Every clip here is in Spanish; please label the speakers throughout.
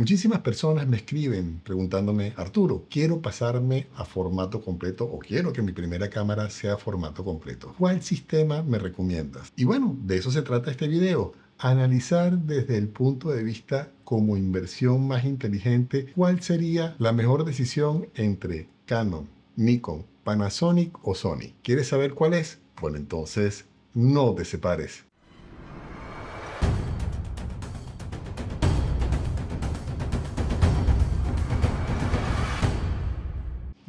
Speaker 1: Muchísimas personas me escriben preguntándome, Arturo, quiero pasarme a formato completo o quiero que mi primera cámara sea formato completo. ¿Cuál sistema me recomiendas? Y bueno, de eso se trata este video. Analizar desde el punto de vista como inversión más inteligente cuál sería la mejor decisión entre Canon, Nikon, Panasonic o Sony. ¿Quieres saber cuál es? Bueno, entonces no te separes.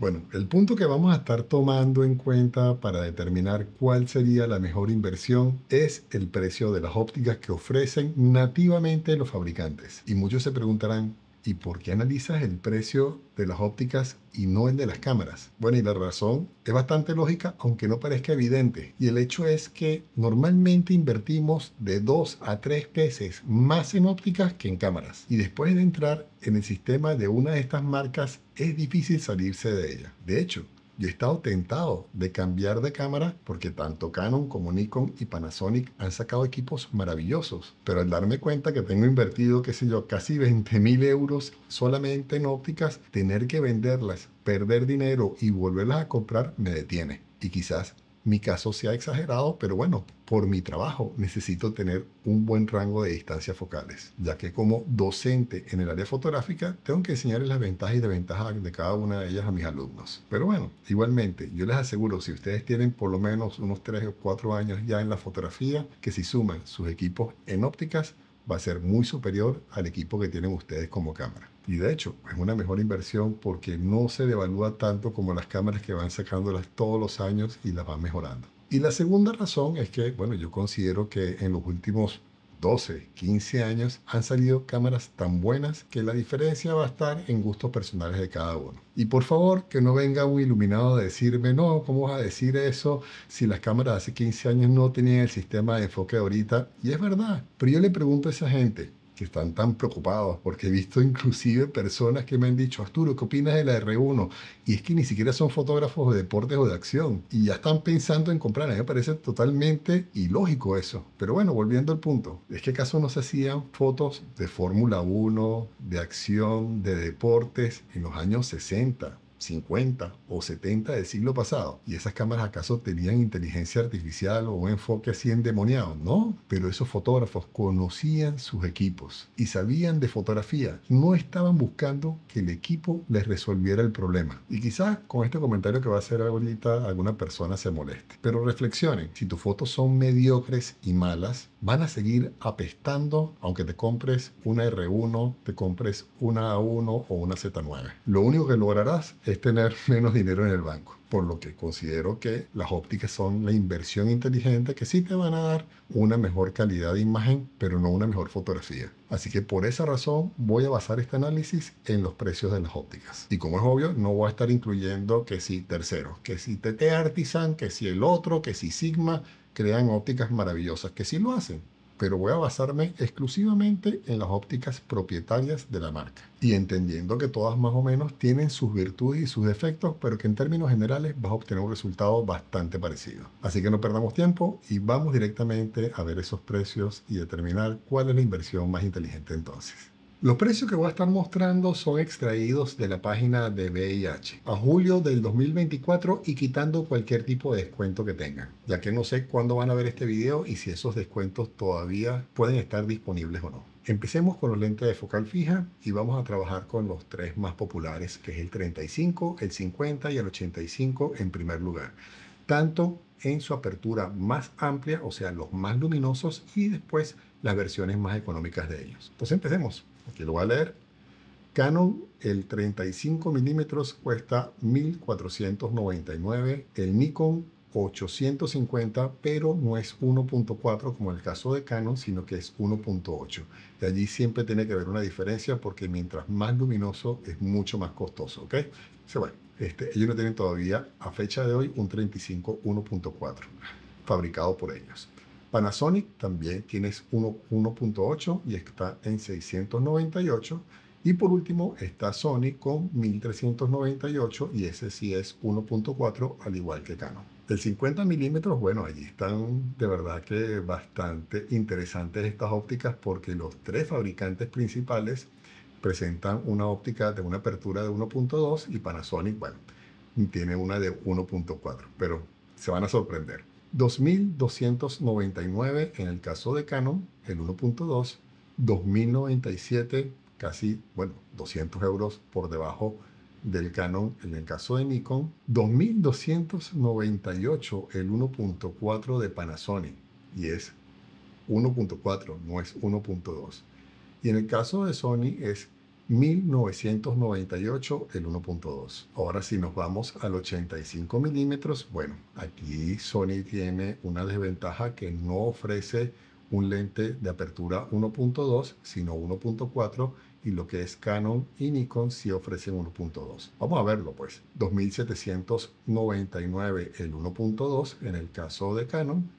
Speaker 1: Bueno, el punto que vamos a estar tomando en cuenta para determinar cuál sería la mejor inversión es el precio de las ópticas que ofrecen nativamente los fabricantes. Y muchos se preguntarán, ¿Y por qué analizas el precio de las ópticas y no el de las cámaras? Bueno, y la razón es bastante lógica, aunque no parezca evidente. Y el hecho es que normalmente invertimos de dos a tres veces más en ópticas que en cámaras. Y después de entrar en el sistema de una de estas marcas, es difícil salirse de ella. De hecho, yo he estado tentado de cambiar de cámara porque tanto Canon como Nikon y Panasonic han sacado equipos maravillosos. Pero al darme cuenta que tengo invertido, qué sé yo, casi 20 mil euros solamente en ópticas, tener que venderlas, perder dinero y volverlas a comprar me detiene. Y quizás mi caso ha exagerado, pero bueno, por mi trabajo necesito tener un buen rango de distancias focales, ya que como docente en el área fotográfica tengo que enseñarles las ventajas y desventajas de cada una de ellas a mis alumnos. Pero bueno, igualmente, yo les aseguro, si ustedes tienen por lo menos unos 3 o 4 años ya en la fotografía, que si suman sus equipos en ópticas, va a ser muy superior al equipo que tienen ustedes como cámara. Y de hecho, es una mejor inversión porque no se devalúa tanto como las cámaras que van sacándolas todos los años y las van mejorando. Y la segunda razón es que, bueno, yo considero que en los últimos 12, 15 años han salido cámaras tan buenas que la diferencia va a estar en gustos personales de cada uno. Y por favor, que no venga un iluminado a decirme, no, ¿cómo vas a decir eso si las cámaras de hace 15 años no tenían el sistema de enfoque de ahorita? Y es verdad, pero yo le pregunto a esa gente, están tan preocupados, porque he visto inclusive personas que me han dicho, Arturo, ¿qué opinas de la R1? Y es que ni siquiera son fotógrafos de deportes o de acción, y ya están pensando en comprar. A mí me parece totalmente ilógico eso. Pero bueno, volviendo al punto, es que acaso no se hacían fotos de Fórmula 1, de acción, de deportes en los años 60. 50 o 70 del siglo pasado. ¿Y esas cámaras acaso tenían inteligencia artificial o un enfoque así endemoniado? No, pero esos fotógrafos conocían sus equipos y sabían de fotografía. No estaban buscando que el equipo les resolviera el problema. Y quizás con este comentario que va a hacer ahorita alguna persona se moleste. Pero reflexionen, si tus fotos son mediocres y malas, van a seguir apestando aunque te compres una R1, te compres una A1 o una Z9. Lo único que lograrás es es tener menos dinero en el banco, por lo que considero que las ópticas son la inversión inteligente que sí te van a dar una mejor calidad de imagen, pero no una mejor fotografía. Así que por esa razón voy a basar este análisis en los precios de las ópticas. Y como es obvio, no voy a estar incluyendo que si terceros, que si TT Artisan, que si el otro, que si Sigma, crean ópticas maravillosas, que sí lo hacen, pero voy a basarme exclusivamente en las ópticas propietarias de la marca y entendiendo que todas más o menos tienen sus virtudes y sus defectos, pero que en términos generales vas a obtener un resultado bastante parecido. Así que no perdamos tiempo y vamos directamente a ver esos precios y determinar cuál es la inversión más inteligente entonces. Los precios que voy a estar mostrando son extraídos de la página de VIH a julio del 2024 y quitando cualquier tipo de descuento que tengan, ya que no sé cuándo van a ver este video y si esos descuentos todavía pueden estar disponibles o no. Empecemos con los lentes de focal fija y vamos a trabajar con los tres más populares, que es el 35, el 50 y el 85 en primer lugar, tanto en su apertura más amplia, o sea, los más luminosos y después las versiones más económicas de ellos. Entonces empecemos. Aquí lo voy a leer. Canon, el 35 milímetros cuesta 1499. El Nikon, 850, pero no es 1.4 como el caso de Canon, sino que es 1.8. Y allí siempre tiene que haber una diferencia porque mientras más luminoso es mucho más costoso. ¿ok? So, bueno, este, ellos no tienen todavía a fecha de hoy un 35 1.4 fabricado por ellos. Panasonic también tiene 1.8 y está en 698. Y por último está Sony con 1398 y ese sí es 1.4 al igual que Canon. El 50 milímetros, bueno, allí están de verdad que bastante interesantes estas ópticas porque los tres fabricantes principales presentan una óptica de una apertura de 1.2 y Panasonic, bueno, tiene una de 1.4, pero se van a sorprender. 2.299 en el caso de Canon, el 1.2, 2.097, casi, bueno, 200 euros por debajo del Canon en el caso de Nikon, 2.298 el 1.4 de Panasonic, y es 1.4, no es 1.2. Y en el caso de Sony es 1998 el 1.2. Ahora si nos vamos al 85 milímetros, bueno, aquí Sony tiene una desventaja que no ofrece un lente de apertura 1.2, sino 1.4 y lo que es Canon y Nikon sí ofrecen 1.2. Vamos a verlo pues. 2799 el 1.2 en el caso de Canon,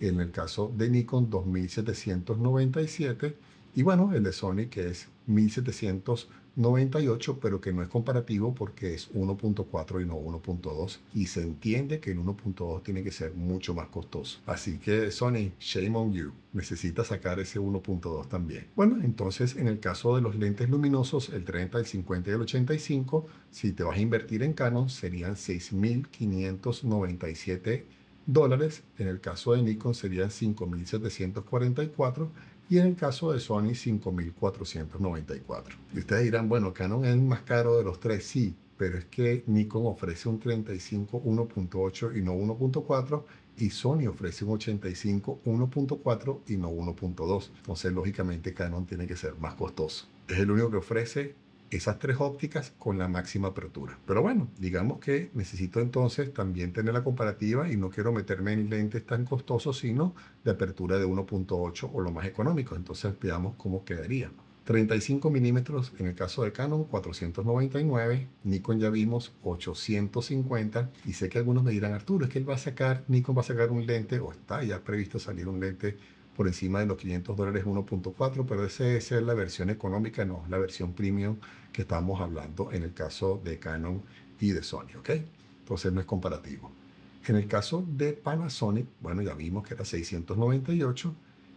Speaker 1: en el caso de Nikon 2797 y bueno, el de Sony que es 1798, pero que no es comparativo porque es 1.4 y no 1.2. Y se entiende que el 1.2 tiene que ser mucho más costoso. Así que Sony, shame on you. Necesita sacar ese 1.2 también. Bueno, entonces en el caso de los lentes luminosos, el 30, el 50 y el 85, si te vas a invertir en Canon, serían 6.597 dólares. En el caso de Nikon serían 5.744 y en el caso de Sony 5494. Y ustedes dirán, bueno, Canon es el más caro de los tres, sí, pero es que Nikon ofrece un 35 1.8 y no 1.4 y Sony ofrece un 85 1.4 y no 1.2. Entonces, lógicamente, Canon tiene que ser más costoso. Es el único que ofrece esas tres ópticas con la máxima apertura. Pero bueno, digamos que necesito entonces también tener la comparativa y no quiero meterme en lentes tan costosos, sino de apertura de 1.8 o lo más económico. Entonces veamos cómo quedaría. 35 milímetros en el caso de Canon, 499, Nikon ya vimos 850 y sé que algunos me dirán, Arturo, es que él va a sacar, Nikon va a sacar un lente o está ya previsto salir un lente por encima de los 500 dólares 1.4, pero esa es la versión económica, no la versión premium que estamos hablando en el caso de Canon y de Sony, ¿ok? Entonces no es comparativo. En el caso de Panasonic, bueno, ya vimos que era 698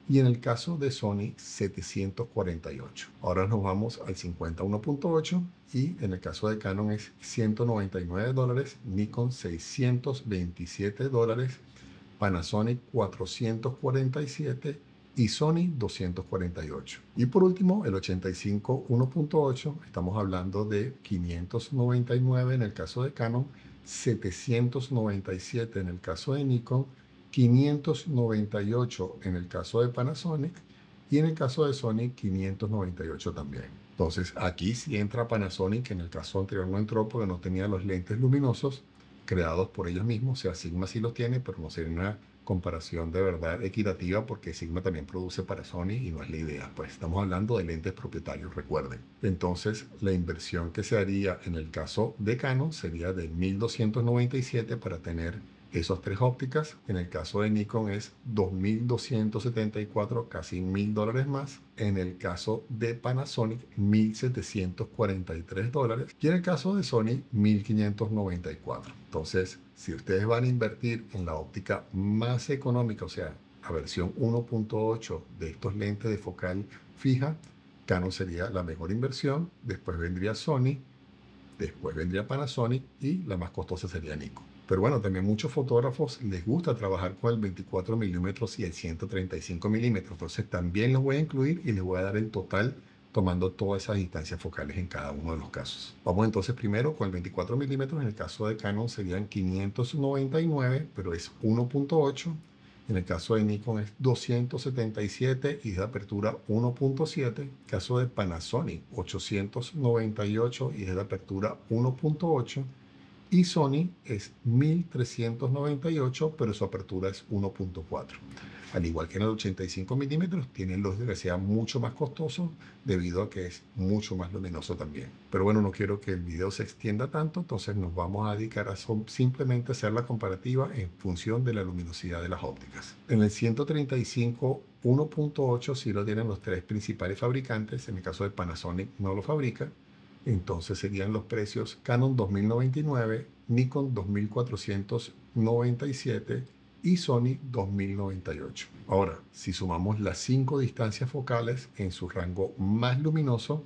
Speaker 1: y en el caso de Sony 748. Ahora nos vamos al 51.8 y en el caso de Canon es 199 dólares, Nikon 627 dólares, Panasonic 447 y Sony 248. Y por último, el 85 1.8, estamos hablando de 599 en el caso de Canon, 797 en el caso de Nikon, 598 en el caso de Panasonic y en el caso de Sony 598 también. Entonces aquí sí entra Panasonic, en el caso anterior no entró porque no tenía los lentes luminosos, creados por ellos mismos. O sea, Sigma sí los tiene, pero no sería una comparación de verdad equitativa porque Sigma también produce para Sony y no es la idea. Pues estamos hablando de lentes propietarios, recuerden. Entonces, la inversión que se haría en el caso de Canon sería de 1.297 para tener esas tres ópticas, en el caso de Nikon es 2.274, casi 1.000 dólares más. En el caso de Panasonic, 1.743 dólares. Y en el caso de Sony, 1.594. Entonces, si ustedes van a invertir en la óptica más económica, o sea, la versión 1.8 de estos lentes de focal fija, Canon sería la mejor inversión, después vendría Sony, después vendría Panasonic y la más costosa sería Nikon. Pero bueno, también muchos fotógrafos les gusta trabajar con el 24 milímetros y el 135 milímetros. Entonces también los voy a incluir y les voy a dar el total tomando todas esas distancias focales en cada uno de los casos. Vamos entonces primero con el 24 milímetros. En el caso de Canon serían 599, pero es 1.8. En el caso de Nikon es 277 y de apertura 1.7. caso de Panasonic 898 y es de apertura 1.8 y Sony es 1398, pero su apertura es 1.4. Al igual que en el 85 mm tiene los de sea mucho más costoso debido a que es mucho más luminoso también. Pero bueno, no quiero que el video se extienda tanto, entonces nos vamos a dedicar a simplemente hacer la comparativa en función de la luminosidad de las ópticas. En el 135 1.8 si lo tienen los tres principales fabricantes, en el caso de Panasonic no lo fabrica, entonces serían los precios Canon 2099, Nikon 2497 y Sony 2098. Ahora, si sumamos las cinco distancias focales en su rango más luminoso,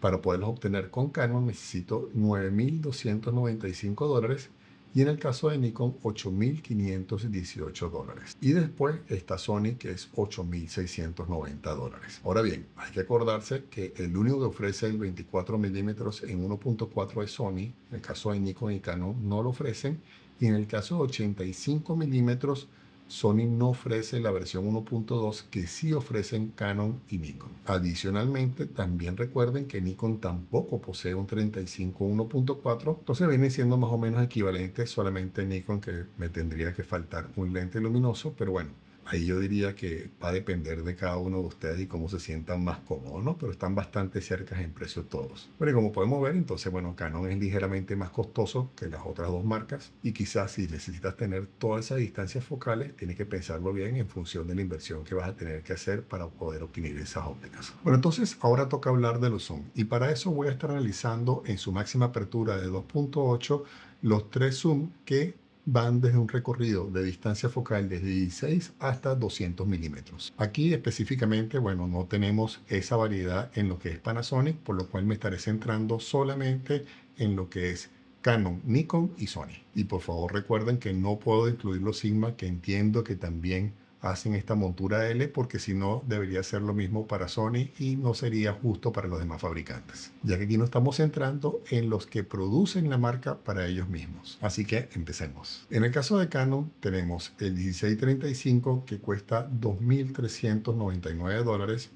Speaker 1: para poderlos obtener con Canon necesito 9.295 dólares y en el caso de Nikon 8.518 dólares. Y después está Sony que es 8.690 dólares. Ahora bien, hay que acordarse que el único que ofrece el 24 milímetros en 1.4 es Sony, en el caso de Nikon y Canon no lo ofrecen, y en el caso de 85 milímetros Sony no ofrece la versión 1.2 que sí ofrecen Canon y Nikon. Adicionalmente, también recuerden que Nikon tampoco posee un 35 1.4, entonces viene siendo más o menos equivalente solamente Nikon que me tendría que faltar un lente luminoso, pero bueno, Ahí yo diría que va a depender de cada uno de ustedes y cómo se sientan más cómodos, ¿no? Pero están bastante cerca en precio todos. Bueno, y como podemos ver, entonces, bueno, Canon es ligeramente más costoso que las otras dos marcas y quizás si necesitas tener todas esas distancias focales, tienes que pensarlo bien en función de la inversión que vas a tener que hacer para poder obtener esas ópticas. Bueno, entonces ahora toca hablar de los zoom y para eso voy a estar analizando en su máxima apertura de 2.8 los tres zoom que van desde un recorrido de distancia focal desde 16 hasta 200 milímetros. Aquí específicamente, bueno, no tenemos esa variedad en lo que es Panasonic, por lo cual me estaré centrando solamente en lo que es Canon, Nikon y Sony. Y por favor recuerden que no puedo incluir los Sigma, que entiendo que también hacen esta montura L porque si no debería ser lo mismo para Sony y no sería justo para los demás fabricantes, ya que aquí nos estamos centrando en los que producen la marca para ellos mismos. Así que empecemos. En el caso de Canon tenemos el 1635 que cuesta 2.399 dólares,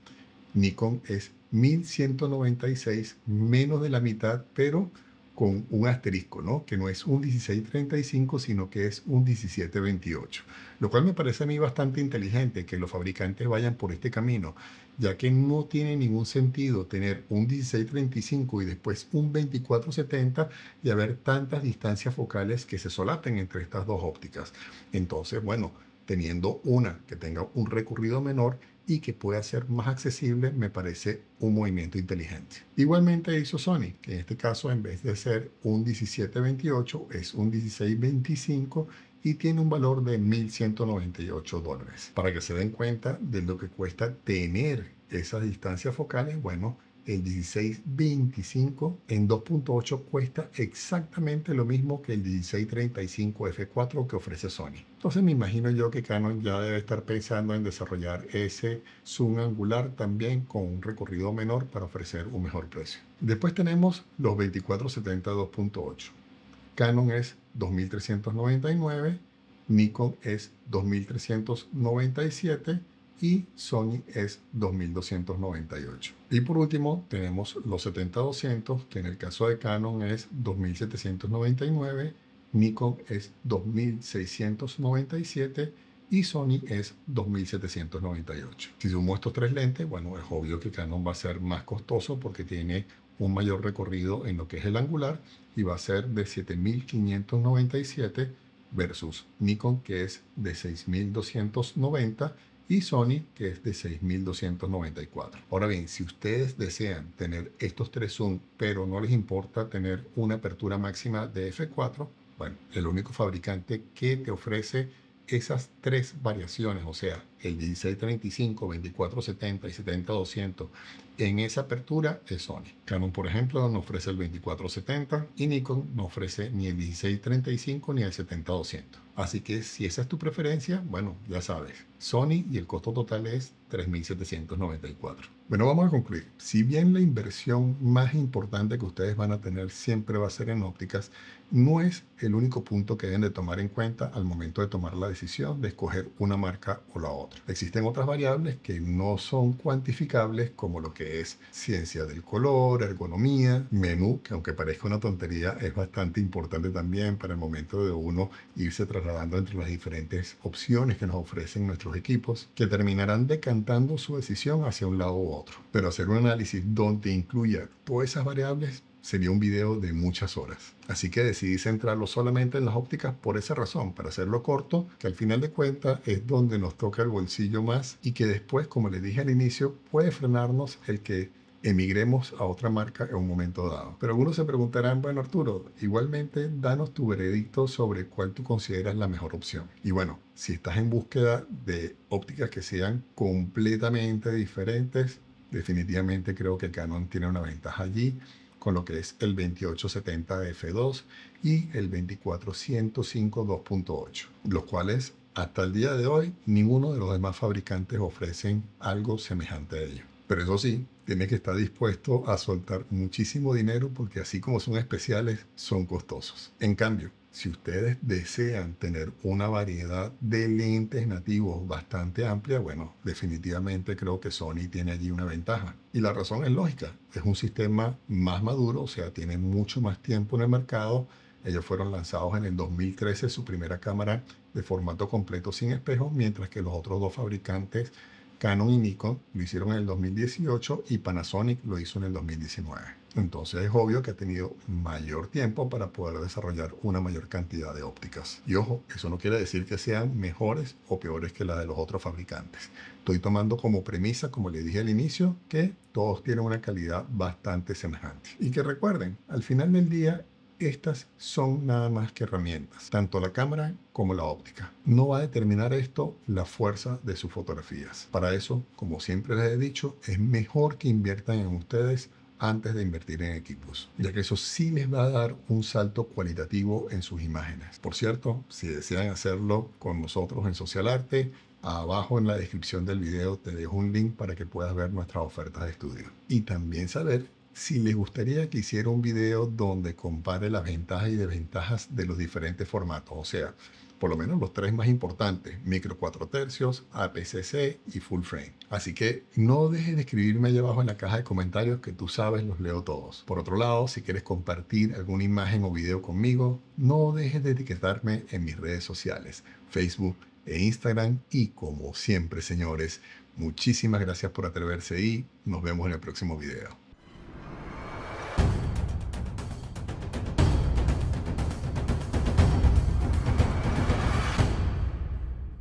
Speaker 1: Nikon es 1.196 menos de la mitad, pero con un asterisco, ¿no? Que no es un 1635, sino que es un 1728. Lo cual me parece a mí bastante inteligente que los fabricantes vayan por este camino, ya que no tiene ningún sentido tener un 1635 y después un 2470 y haber tantas distancias focales que se solapen entre estas dos ópticas. Entonces, bueno, teniendo una que tenga un recorrido menor, y que pueda ser más accesible, me parece un movimiento inteligente. Igualmente hizo Sony, que en este caso en vez de ser un 1728 es un 1625 y tiene un valor de 1.198 dólares. Para que se den cuenta de lo que cuesta tener esas distancias focales, bueno, el 1625 en 2.8 cuesta exactamente lo mismo que el 1635 F4 que ofrece Sony. Entonces me imagino yo que Canon ya debe estar pensando en desarrollar ese zoom angular también con un recorrido menor para ofrecer un mejor precio. Después tenemos los 2470 2.8. Canon es 2399, Nikon es 2397 y Sony es 2298. Y por último tenemos los 70 que en el caso de Canon es 2799, Nikon es 2697 y Sony es 2798. Si sumo estos tres lentes, bueno, es obvio que Canon va a ser más costoso porque tiene un mayor recorrido en lo que es el angular y va a ser de 7597 versus Nikon que es de 6290 y Sony, que es de 6.294. Ahora bien, si ustedes desean tener estos tres zoom, pero no les importa tener una apertura máxima de F4, bueno, el único fabricante que te ofrece esas tres variaciones, o sea, el 1635, 2470 y 70200 en esa apertura es Sony. Canon, por ejemplo, no ofrece el 2470 y Nikon no ofrece ni el 1635 ni el 70200. Así que si esa es tu preferencia, bueno, ya sabes, Sony y el costo total es 3.794. Bueno, vamos a concluir. Si bien la inversión más importante que ustedes van a tener siempre va a ser en ópticas, no es el único punto que deben de tomar en cuenta al momento de tomar la decisión de escoger una marca o la otra. Existen otras variables que no son cuantificables como lo que es ciencia del color, ergonomía, menú, que aunque parezca una tontería, es bastante importante también para el momento de uno irse trasladando entre las diferentes opciones que nos ofrecen nuestros equipos, que terminarán decantando su decisión hacia un lado u otro. Pero hacer un análisis donde incluya todas esas variables sería un video de muchas horas. Así que decidí centrarlo solamente en las ópticas por esa razón, para hacerlo corto, que al final de cuentas es donde nos toca el bolsillo más y que después, como les dije al inicio, puede frenarnos el que emigremos a otra marca en un momento dado. Pero algunos se preguntarán, bueno Arturo, igualmente danos tu veredicto sobre cuál tú consideras la mejor opción. Y bueno, si estás en búsqueda de ópticas que sean completamente diferentes, definitivamente creo que Canon tiene una ventaja allí con lo que es el 2870F2 y el 2405 2.8, los cuales hasta el día de hoy ninguno de los demás fabricantes ofrecen algo semejante a ello. Pero eso sí, tiene que estar dispuesto a soltar muchísimo dinero porque así como son especiales, son costosos. En cambio, si ustedes desean tener una variedad de lentes nativos bastante amplia, bueno, definitivamente creo que Sony tiene allí una ventaja. Y la razón es lógica, es un sistema más maduro, o sea, tiene mucho más tiempo en el mercado. Ellos fueron lanzados en el 2013, su primera cámara de formato completo sin espejos, mientras que los otros dos fabricantes, Canon y Nikon, lo hicieron en el 2018 y Panasonic lo hizo en el 2019. Entonces es obvio que ha tenido mayor tiempo para poder desarrollar una mayor cantidad de ópticas. Y ojo, eso no quiere decir que sean mejores o peores que las de los otros fabricantes. Estoy tomando como premisa, como le dije al inicio, que todos tienen una calidad bastante semejante. Y que recuerden, al final del día estas son nada más que herramientas, tanto la cámara como la óptica. No va a determinar esto la fuerza de sus fotografías. Para eso, como siempre les he dicho, es mejor que inviertan en ustedes antes de invertir en equipos, ya que eso sí les va a dar un salto cualitativo en sus imágenes. Por cierto, si desean hacerlo con nosotros en Social Arte, Abajo en la descripción del video te dejo un link para que puedas ver nuestras ofertas de estudio. Y también saber si les gustaría que hiciera un video donde compare las ventajas y desventajas de los diferentes formatos, o sea, por lo menos los tres más importantes, micro 4 tercios, APCC y full frame. Así que no dejes de escribirme allá abajo en la caja de comentarios que tú sabes, los leo todos. Por otro lado, si quieres compartir alguna imagen o video conmigo, no dejes de etiquetarme en mis redes sociales, Facebook e Instagram. Y como siempre, señores, muchísimas gracias por atreverse y nos vemos en el próximo video.